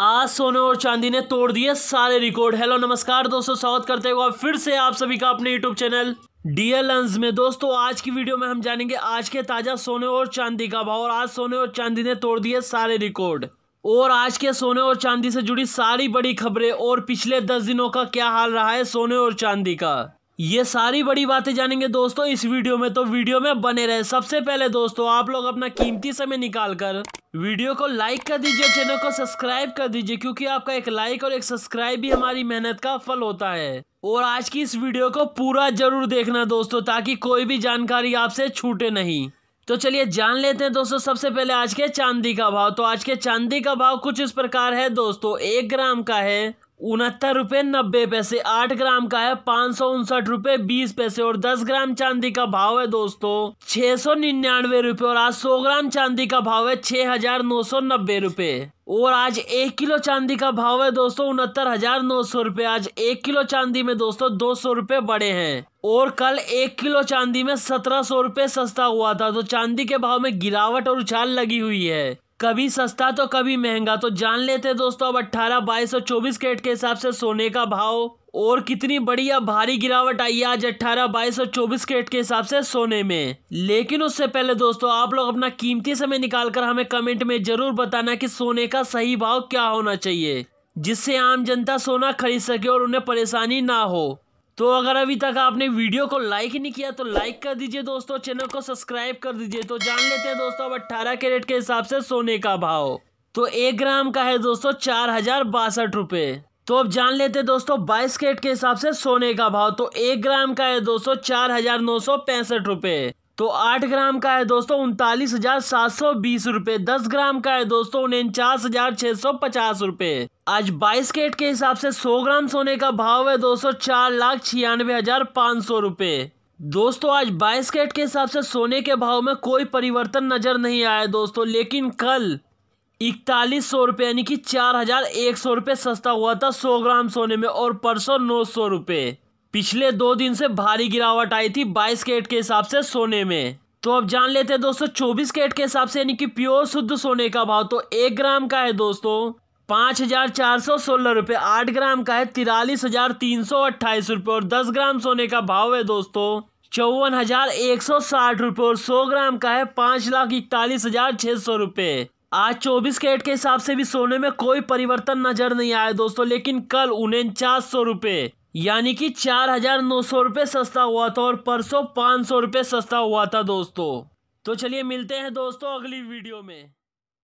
आज सोने और चांदी ने तोड़ दिए सारे रिकॉर्ड हेलो नमस्कार दोस्तों स्वागत करते हुए फिर से आप सभी का अपने यूट्यूब चैनल डीएल में दोस्तों आज की वीडियो में हम जानेंगे आज के ताज़ा सोने और चांदी का भाव और आज सोने और चांदी ने तोड़ दिए सारे रिकॉर्ड और आज के सोने और चांदी से जुड़ी सारी बड़ी खबरें और पिछले दस दिनों का क्या हाल रहा है सोने और चांदी का ये सारी बड़ी बातें जानेंगे दोस्तों इस वीडियो में तो वीडियो में बने रहे सबसे पहले दोस्तों आप लोग अपना कीमती समय निकाल कर वीडियो को लाइक कर दीजिए चैनल को सब्सक्राइब कर दीजिए क्योंकि आपका एक लाइक और एक सब्सक्राइब भी हमारी मेहनत का फल होता है और आज की इस वीडियो को पूरा जरूर देखना दोस्तों ताकि कोई भी जानकारी आपसे छूटे नहीं तो चलिए जान लेते हैं दोस्तों सबसे पहले आज के चांदी का भाव तो आज के चांदी का भाव कुछ इस प्रकार है दोस्तों एक ग्राम का है उनहत्तर रुपये नब्बे पैसे आठ ग्राम का है पाँच सौ उनसठ रुपये बीस पैसे और दस ग्राम चांदी का भाव है दोस्तों छह सौ निन्यानवे रुपये और आज सौ ग्राम चांदी का भाव है छह हजार नौ सौ नब्बे रुपये और आज एक किलो चांदी का भाव है दोस्तों उनहत्तर हजार नौ सौ रुपये आज एक किलो चांदी में दोस्तों दो सौ रुपये बड़े हैं और कल एक किलो चांदी में सत्रह सौ रुपये सस्ता हुआ था तो चांदी के भाव में गिरावट और उछाल लगी हुई है कभी सस्ता तो कभी महंगा तो जान लेते दोस्तों अब 18, बाईस और 24 कैरेट के हिसाब से सोने का भाव और कितनी बढ़िया भारी गिरावट आई आज 18, बाईस और 24 कैरेट के हिसाब से सोने में लेकिन उससे पहले दोस्तों आप लोग अपना कीमती समय निकालकर हमें कमेंट में जरूर बताना कि सोने का सही भाव क्या होना चाहिए जिससे आम जनता सोना खरीद सके और उन्हें परेशानी ना हो तो अगर अभी तक आपने वीडियो को लाइक नहीं किया तो लाइक कर दीजिए दोस्तों चैनल को सब्सक्राइब कर दीजिए तो जान लेते हैं दोस्तों अब अट्ठारह कैरेट के हिसाब से सोने का भाव तो एक ग्राम का है दोस्तों चार हजार बासठ रुपये तो अब जान लेते हैं दोस्तों बाईस कैरेट के हिसाब से सोने का भाव तो एक ग्राम का है दोस्तों चार हजार नौ सौ पैंसठ रुपये तो आठ ग्राम का है दोस्तों उनतालीस हजार सात सौ बीस रुपये दस ग्राम का है दोस्तों उनचास हजार छह सौ पचास रुपये आज बाईस केट के हिसाब से सौ ग्राम सोने का भाव है दोस्तों चार लाख छियानवे हजार पाँच सौ रुपये दोस्तों आज बाईस केट के हिसाब से सोने के भाव में कोई परिवर्तन नज़र नहीं आया दोस्तों लेकिन कल इकतालीस सौ रुपये यानी कि चार हजार एक सौ रुपये सस्ता हुआ था सौ ग्राम सोने में और परसों नौ सौ रुपये पिछले दो दिन से भारी गिरावट आई थी 22 कैरेट के हिसाब से सोने में तो अब जान लेते हैं दोस्तों 24 कैरेट के हिसाब से यानी कि प्योर शुद्ध सोने का भाव तो एक ग्राम का है दोस्तों पाँच हजार चार सौ सोलह रुपये आठ ग्राम का है तिरालीस हजार तीन सौ अट्ठाईस रुपये और दस ग्राम सोने का भाव है दोस्तों चौवन हजार एक सौ साठ रुपये और सौ ग्राम का है पाँच लाख इकतालीस हजार छः सौ रुपये आज चौबीस कैरेट के हिसाब से भी सोने में कोई परिवर्तन नजर नहीं आया दोस्तों लेकिन कल उनचास सौ रुपये यानी कि चार हजार नौ सौ रुपये सस्ता हुआ था और परसों पाँच सौ रुपये सस्ता हुआ था दोस्तों तो चलिए मिलते हैं दोस्तों अगली वीडियो में